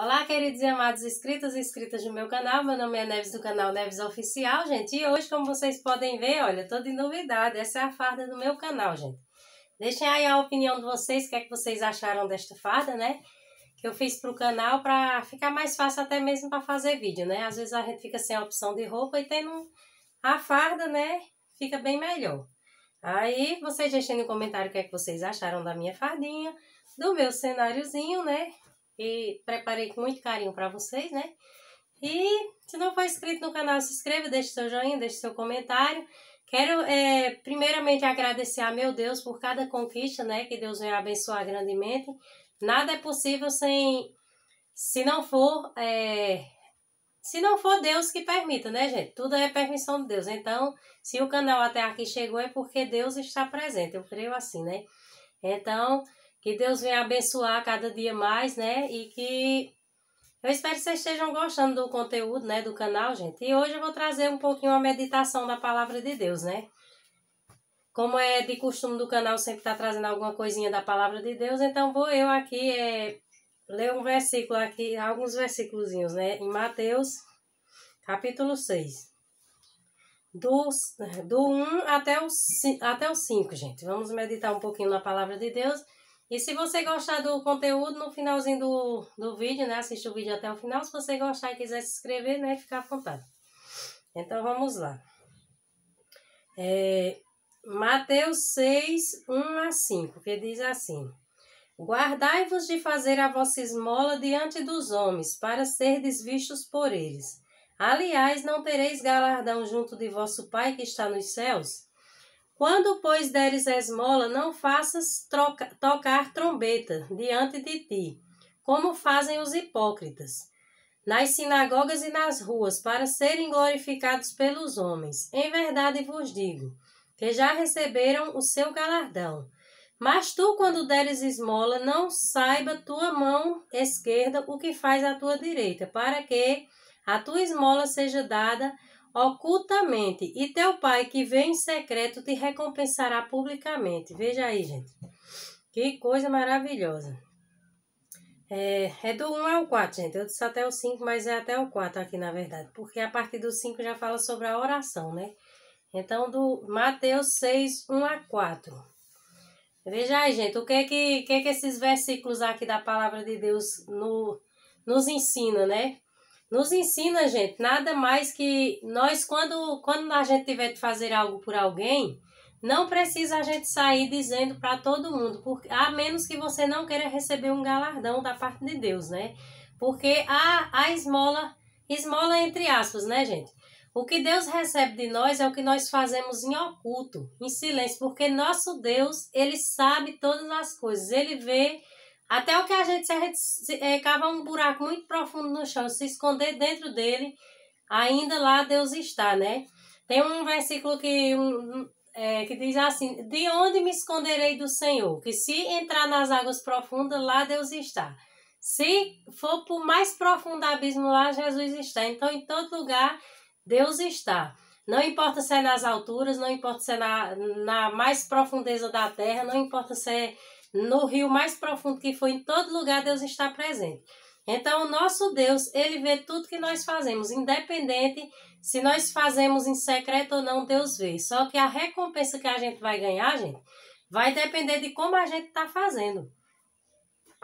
Olá, queridos e amados inscritos e inscritas do meu canal. Meu nome é Neves do canal Neves Oficial, gente. E hoje, como vocês podem ver, olha, tô de novidade. Essa é a farda do meu canal, gente. Deixem aí a opinião de vocês, o que é que vocês acharam desta farda, né? Que eu fiz pro canal para ficar mais fácil até mesmo para fazer vídeo, né? Às vezes a gente fica sem a opção de roupa e tendo a farda, né? Fica bem melhor. Aí, vocês deixem no comentário o que é que vocês acharam da minha fardinha, do meu cenáriozinho, né? e preparei com muito carinho para vocês, né? E se não for inscrito no canal, se inscreva, deixe seu joinha, deixe seu comentário. Quero é, primeiramente agradecer a meu Deus por cada conquista, né? Que Deus venha abençoar grandemente. Nada é possível sem, se não for, é, se não for Deus que permita, né, gente? Tudo é permissão de Deus. Então, se o canal até aqui chegou é porque Deus está presente. Eu creio assim, né? Então, que Deus venha abençoar cada dia mais, né? E que eu espero que vocês estejam gostando do conteúdo, né, do canal, gente. E hoje eu vou trazer um pouquinho a meditação da palavra de Deus, né? Como é de costume do canal sempre estar tá trazendo alguma coisinha da palavra de Deus, então vou eu aqui é, ler um versículo aqui, alguns versículos, né? Em Mateus, capítulo 6. Do, do 1 até o, até o 5, gente. Vamos meditar um pouquinho na palavra de Deus. E se você gostar do conteúdo, no finalzinho do, do vídeo, né? Assista o vídeo até o final. Se você gostar e quiser se inscrever, né? Fica à vontade. Então, vamos lá. É, Mateus 6, 1 a 5, que diz assim. Guardai-vos de fazer a vossa esmola diante dos homens, para serdes vistos por eles. Aliás, não tereis galardão junto de vosso Pai que está nos céus? Quando, pois, deres a esmola, não faças troca, tocar trombeta diante de ti, como fazem os hipócritas, nas sinagogas e nas ruas, para serem glorificados pelos homens. Em verdade vos digo, que já receberam o seu galardão. Mas tu, quando deres esmola, não saiba tua mão esquerda o que faz a tua direita, para que a tua esmola seja dada ocultamente, e teu pai que vem em secreto te recompensará publicamente. Veja aí, gente. Que coisa maravilhosa. É, é do 1 ao 4, gente. Eu disse até o 5, mas é até o 4 aqui, na verdade. Porque a partir do 5 já fala sobre a oração, né? Então, do Mateus 6, 1 a 4. Veja aí, gente, o que é que, que, é que esses versículos aqui da palavra de Deus no, nos ensina, né? nos ensina, gente, nada mais que nós, quando, quando a gente tiver de fazer algo por alguém, não precisa a gente sair dizendo para todo mundo, porque, a menos que você não queira receber um galardão da parte de Deus, né? Porque a, a esmola, esmola entre aspas, né, gente? O que Deus recebe de nós é o que nós fazemos em oculto, em silêncio, porque nosso Deus, ele sabe todas as coisas, ele vê até o que a gente, se a gente é, cavar um buraco muito profundo no chão, se esconder dentro dele, ainda lá Deus está, né? Tem um versículo que, um, é, que diz assim: De onde me esconderei do Senhor? Que se entrar nas águas profundas, lá Deus está. Se for por mais profundo abismo, lá Jesus está. Então, em todo lugar, Deus está. Não importa se é nas alturas, não importa se é na, na mais profundeza da terra, não importa se é no rio mais profundo que foi em todo lugar Deus está presente. Então, o nosso Deus, ele vê tudo que nós fazemos, independente se nós fazemos em secreto ou não, Deus vê. Só que a recompensa que a gente vai ganhar, gente, vai depender de como a gente está fazendo.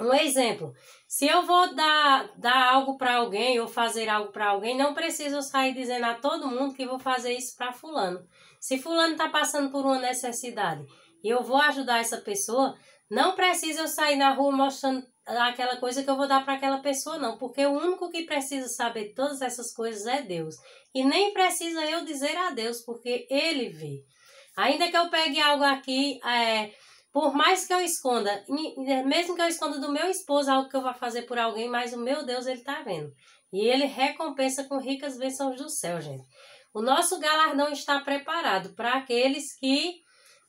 Um exemplo, se eu vou dar, dar algo para alguém ou fazer algo para alguém, não preciso sair dizendo a todo mundo que vou fazer isso para Fulano. Se Fulano está passando por uma necessidade e eu vou ajudar essa pessoa, não precisa eu sair na rua mostrando aquela coisa que eu vou dar para aquela pessoa, não, porque o único que precisa saber todas essas coisas é Deus. E nem precisa eu dizer a Deus, porque Ele vê. Ainda que eu pegue algo aqui, é, por mais que eu esconda, mesmo que eu esconda do meu esposo algo que eu vá fazer por alguém, mas o meu Deus, Ele está vendo. E Ele recompensa com ricas bênçãos do céu, gente. O nosso galardão está preparado para aqueles que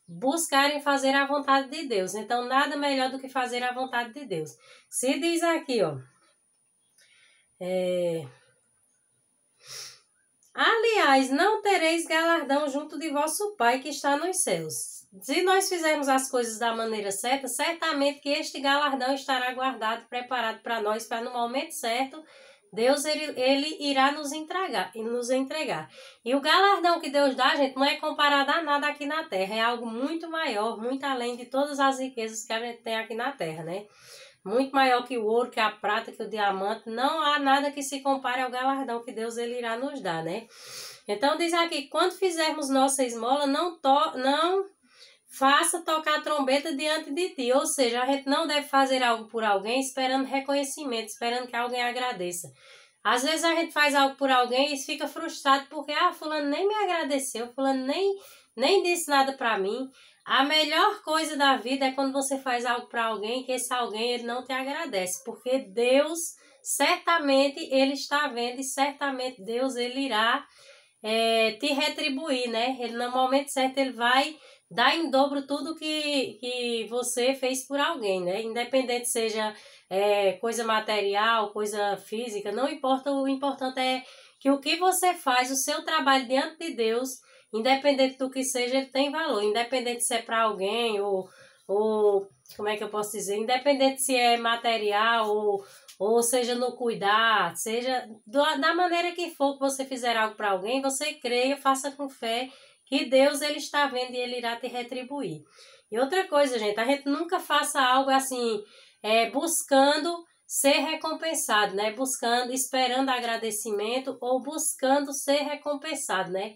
buscarem fazer a vontade de Deus. Então, nada melhor do que fazer a vontade de Deus. Se diz aqui, ó. É... Aliás, não tereis galardão junto de vosso Pai que está nos céus. Se nós fizermos as coisas da maneira certa, certamente que este galardão estará guardado, preparado para nós, para no momento certo Deus ele, ele irá nos entregar, nos entregar. E o galardão que Deus dá, gente, não é comparado a nada aqui na terra. É algo muito maior, muito além de todas as riquezas que a gente tem aqui na terra, né? Muito maior que o ouro, que a prata, que o diamante. Não há nada que se compare ao galardão que Deus ele irá nos dar, né? Então diz aqui, quando fizermos nossa esmola, não, to, não faça tocar a trombeta diante de ti. Ou seja, a gente não deve fazer algo por alguém esperando reconhecimento, esperando que alguém agradeça. Às vezes a gente faz algo por alguém e fica frustrado porque, ah, fulano nem me agradeceu, fulano nem, nem disse nada para mim. A melhor coisa da vida é quando você faz algo para alguém que esse alguém ele não te agradece, porque Deus certamente ele está vendo e certamente Deus ele irá é, te retribuir, né? Ele, no momento certo, ele vai dar em dobro tudo que, que você fez por alguém, né? Independente seja é, coisa material, coisa física, não importa. O importante é que o que você faz, o seu trabalho diante de Deus, independente do que seja, ele tem valor. Independente se é para alguém ou, ou, como é que eu posso dizer? Independente se é material ou ou seja no cuidar, seja da maneira que for que você fizer algo para alguém, você creia, faça com fé que Deus ele está vendo e ele irá te retribuir. E outra coisa, gente, a gente nunca faça algo assim, é, buscando ser recompensado, né? Buscando, esperando agradecimento ou buscando ser recompensado, né?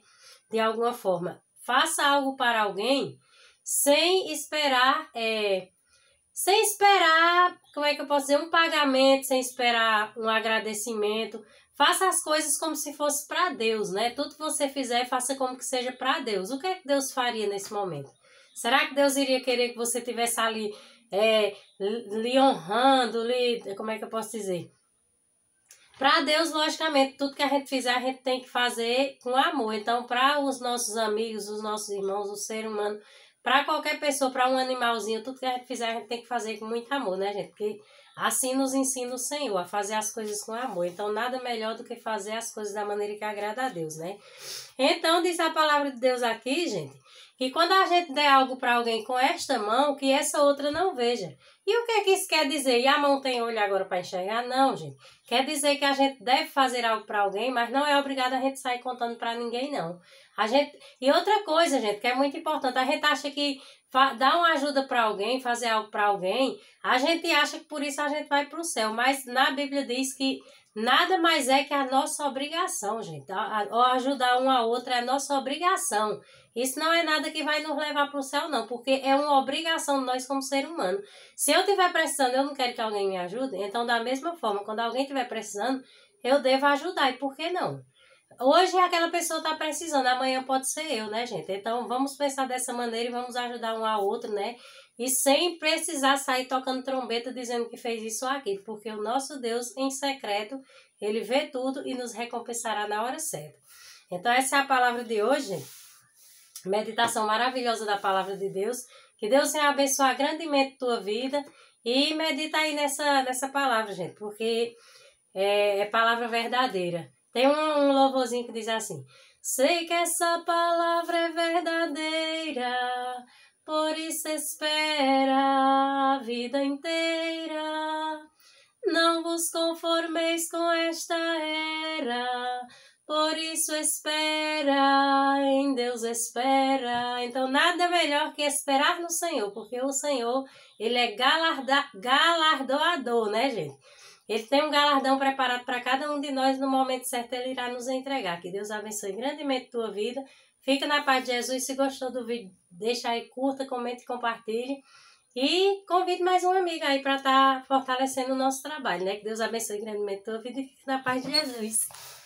De alguma forma. Faça algo para alguém sem esperar é, sem esperar, como é que eu posso dizer, um pagamento, sem esperar um agradecimento. Faça as coisas como se fosse para Deus, né? Tudo que você fizer, faça como que seja para Deus. O que é que Deus faria nesse momento? Será que Deus iria querer que você tivesse ali é, lhe honrando, lhe, como é que eu posso dizer? Para Deus, logicamente, tudo que a gente fizer, a gente tem que fazer com amor. Então, para os nossos amigos, os nossos irmãos, o ser humano, para qualquer pessoa, para um animalzinho, tudo que a gente fizer, a gente tem que fazer com muito amor, né, gente? Porque assim nos ensina o Senhor a fazer as coisas com amor. Então, nada melhor do que fazer as coisas da maneira que agrada a Deus, né? Então, diz a palavra de Deus aqui, gente, que quando a gente der algo para alguém com esta mão, que essa outra não veja. E o que é que isso quer dizer? E a mão tem olho agora para enxergar? Não, gente. Quer dizer que a gente deve fazer algo para alguém, mas não é obrigado a gente sair contando para ninguém, não. A gente... E outra coisa, gente, que é muito importante. A gente acha que dar uma ajuda para alguém, fazer algo para alguém, a gente acha que por isso a gente vai para o céu. Mas na Bíblia diz que Nada mais é que a nossa obrigação, gente. Ou ajudar um a outra é a nossa obrigação. Isso não é nada que vai nos levar para o céu, não, porque é uma obrigação de nós como ser humano. Se eu estiver precisando, eu não quero que alguém me ajude, então da mesma forma, quando alguém estiver precisando, eu devo ajudar. E por que não? hoje é aquela pessoa está precisando, amanhã pode ser eu, né, gente? Então vamos pensar dessa maneira e vamos ajudar um ao outro, né? E sem precisar sair tocando trombeta dizendo que fez isso ou aquilo, porque o nosso Deus, em secreto, ele vê tudo e nos recompensará na hora certa. Então, essa é a palavra de hoje. Meditação maravilhosa da palavra de Deus. Que Deus tenha abençoado grandemente tua vida. E medita aí nessa, nessa palavra, gente, porque é, é palavra verdadeira. Tem um, um louvorzinho que diz assim: Sei que essa palavra é verdadeira, por isso espera a vida inteira. Não vos conformeis com esta era, por isso espera, em Deus espera. Então nada melhor que esperar no Senhor, porque o Senhor, ele é galarda, galardoador, né, gente? Ele tem um galardão preparado para cada um de nós, no momento certo ele irá nos entregar. Que Deus abençoe grandemente tua vida. Fica na paz de Jesus. Se gostou do vídeo, deixa aí, curta, comente, compartilhe. E convide mais uma amiga aí para estar tá fortalecendo o nosso trabalho, né? Que Deus abençoe grandemente tua vida e fique na paz de Jesus.